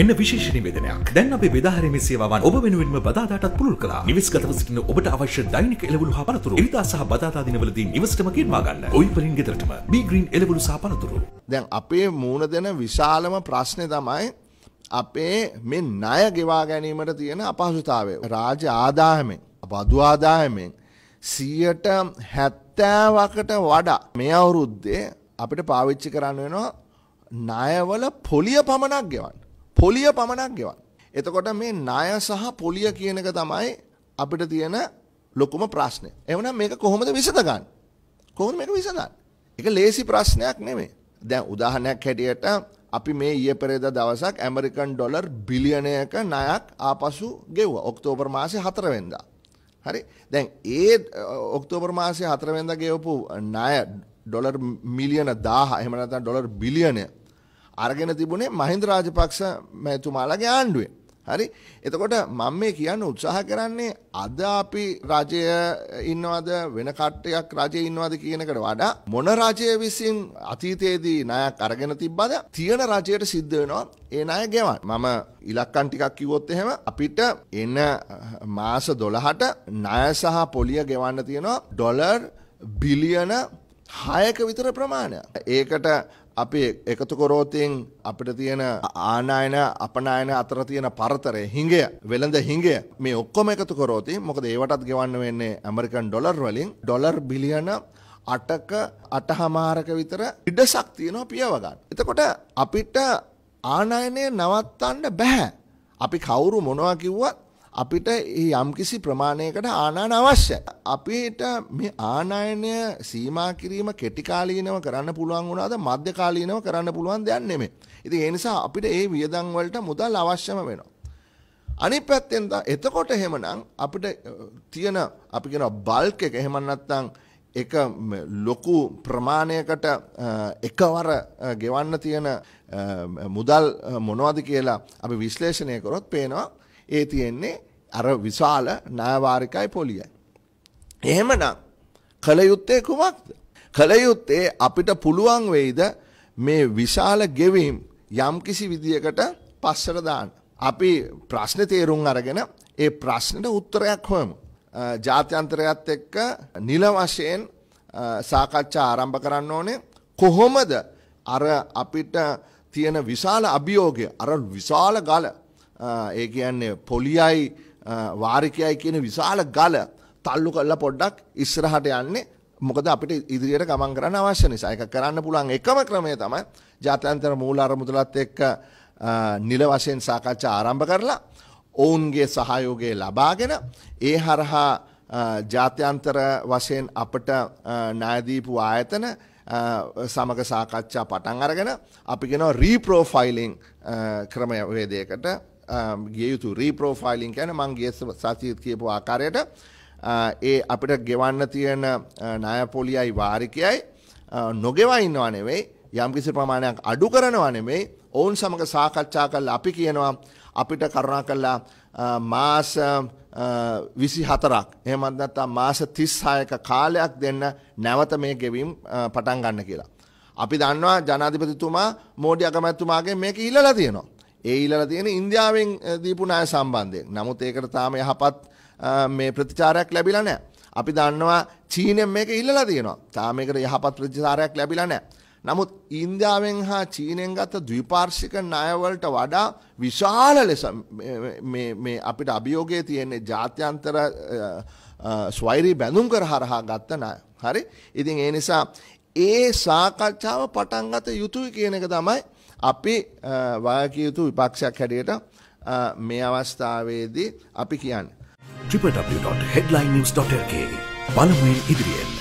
එන්න විශේෂ නිවේදනයක් දැන් අපි බෙදාහරීමේ සේවාවන් ඔබ වෙනුවෙන්ම බදාදාටත් පුළුල් කළා. නිවෙස්ගතව සිටින ඔබට අවශ්‍ය දෛනික එළවලු හා පළතුරු ඉරිදා සහ බදාදා දිනවලදී නිවසටම ගෙන්වා ගන්න. ඔයිපලින් ගෙදරටම බී ග්‍රීන් එළවලු සහ පළතුරු. දැන් අපේ මූණ දෙන විශාලම ප්‍රශ්නේ තමයි අපේ මේ ණය ගෙවා ගැනීමට තියෙන අපහසුතාවය. රාජ්‍ය ආදායමෙන්, බදු ආදායමෙන් 100ට 70කට වඩා මේ අවුරුද්දේ අපිට පාවිච්චි කරන්න වෙනවා ණයවල පොලිය පමණක් ගෙවන්න. පොලිය පමණක් ගෙවන්න. එතකොට මේ ණය සහ පොලිය කියන එක තමයි අපිට තියෙන ලොකුම ප්‍රශ්නය. එවනම් මේක කොහොමද විසඳගන්නේ? කොහොමද මේක විසඳන්නේ? ඒක ලේසි ප්‍රශ්නයක් නෙමෙයි. දැන් උදාහරණයක් හැටියට අපි මේ ඊයේ පෙරේදා දවසක් ඇමරිකන් ඩොලර් බිලියනයක ණයක් ආපසු ගෙව්වා. ඔක්තෝබර් මාසේ 4 වෙනිදා. හරි දැන් ඒ ඔක්තෝබර් මාසේ හතරවෙන්ද ගෙවපු ණය ඩොලර් මිලියන 1000 එහෙම නැත්නම් ඩොලර් බිලියන අරගෙන තිබුණේ මහින්ද රාජපක්ෂ මැතුමාලගේ ආණ්ඩුවෙන්. හරි එතකොට මම මේ කියන්න උත්සාහ කරන්නේ අද අපි රජය ඉන්නවද වෙන කට්ටයක් රජය ඉන්නවද කියනකට වඩා මොන රජය විසින් අතීතයේදී ණයක් අරගෙන තිබ්බද තියෙන රජයට සිද්ධ වෙනවා ඒ ණය ගෙවන් මම ඉලක්කන් ටිකක් කිව්වොත් එහෙම අපිට එන මාස 12ට ණය සහ පොලිය ගෙවන්න තියෙනවා ඩොලර් බිලියන හයක විතර ප්‍රමාණය. ඒකට අපි එකතු කොරෝතින් අපිට තියෙන ආනායන අපනායන අතර තියෙන පරතරය හිඟය වෙළඳ හිඟය මේ ඔක්කොම එකතු කොරෝති මොකද ඒවටත් ගෙවන්න වෙන්නේ ඇමරිකන් ඩොලර් වලින් ඩොලර් බිලියන අටක අටහමාරක විතර ඉඩසක් තියෙනවා පියවගන්න. එතකොට අපිට ආනායනය නවත්තන්න බැහැ. අපි කවුරු මොනවා කිව්වත් අපිට යම්කිසි ප්‍රමාණයකට ආනාන අවශ්‍ය. අපිට මේ ආනායනය සීමා කිරීම කෙටිකාලීනව කරන්න පුළුවන් වුණාද මධ්‍යකාලීනව කරන්න පුළුවන් දෙයක් නෙමෙයි. ඉතින් ඒ නිසා අපිට ඒ වියදම් වලට මුදල් අවශ්‍යම වෙනවා. අනිත් පැත්තෙන් එතකොට එහෙමනම් අපිට තියෙන අපි කියනවා බල්ක් එක එහෙම නැත්නම් එක ලොකු ප්‍රමාණයකට එකවර ගෙවන්න තියෙන මුදල් මොනවද කියලා අපි විශ්ලේෂණය කරොත් පේනවා ඒ තියෙන්නේ අර විශාල ණයවාරිකයි පොලියයි. එහෙමනම් කල යුත්තේ කුමක්ද? කල යුත්තේ අපිට පුළුවන් වෙයිද මේ විශාල ගෙවීම් යම්කිසි විදියකට පස්සට දාන්න. අපි ප්‍රශ්න තේරුම් අරගෙන ඒ ප්‍රශ්නට උත්තරයක් හොයමු. ජාත්‍යන්තරයත් එක්ක නිල වශයෙන් සාකච්ඡා ආරම්භ කරන්න ඕනේ කොහොමද අර අපිට තියෙන විශාල අභියෝගය අර විශාල ගල ඒ කියන්නේ පොලියයි වාරිකයයි කියන විශාල ගල තල්ලු කල්ලා පොඩ්ඩක් ඉස්සරහට යන්නේ මොකද අපිට ඉදිරියට ගමන් කරන්න අවශ්‍ය නිසා එක කරන්න පුළුවන් එකම ක්‍රමය තමයි ජාත්‍යන්තර මූල අරමුදලත් එක්ක නිල වශයෙන් සාකච්ඡා ආරම්භ කරලා ඔවුන්ගේ සහයෝගය ලබාගෙන ඒ හරහා ජාත්‍යන්තර වශයෙන් අපට ණයදීපු ආයතන සමග සාකච්ඡා පටන් අරගෙන අපි ගෙනවා රීප්‍රෝෆයිලිං ක්‍රමවේදයකට ගිය යුතු රීප්‍රෝෆයිලිං ගැන මංගේ සතිීත් කියපු ආකාරයට ඒ අපිට ගෙවන්න තියෙන නයපොලියයි වාරිකයයි නොගෙවා ඉන්නවා නෙවෙයි යම්කිසි ප්‍රමාණයක් අඩු කරනවා නෙමෙයි ඔවුන් සමඟ සාකච්ඡා කල් අපි කියනවා අපිට කරුණා කල්ලා මාස විසි හතරක් එහමත්නත්තා මාස තිස්හායක කාලයක් දෙන්න නැවත මේ ගෙවීම් පටන් ගන්න කියලා. අපි දන්නවා ජනාධිපතිතුමා මෝඩි අගමැත්තුමාගේ මේක ඉල්ලලා තියෙනවා. ඒ ඊළඟ තියෙන ඉන්දියාවෙන් දීපු ණය සම්බන්ධයෙන්. නමුත් ඒකට තාම යහපත් මේ ප්‍රතිචාරයක් ලැබිලා නැහැ. අපි දන්නවා චීනෙන් මේක ඉල්ලලා තියෙනවා. තාම මේකට යහපත් ප්‍රතිචාරයක් ලැබිලා නැහැ. නමුත් ඉන්දියාවෙන් හා චීනෙන් ගත ද්විපාර්ශික ණයවලට වඩා විශාල ලෙස මේ අපිට අභියෝගයේ තියෙන්නේ ජාත්‍යන්තර ස්වෛරී බැඳුම් කර හරහා ගත්ත ණය. හරි? ඉතින් ඒ නිසා ඒ සාකච්ඡාව පටන් ගත යුතුයි කියන එක තමයි අපි වාකයුතු විපක්ෂයක් හැඩියට මේ අවස්ථාවේදී අපි කියන්න. www.headlinenews.lk බලමුවෙන් ඉදිරියෙන්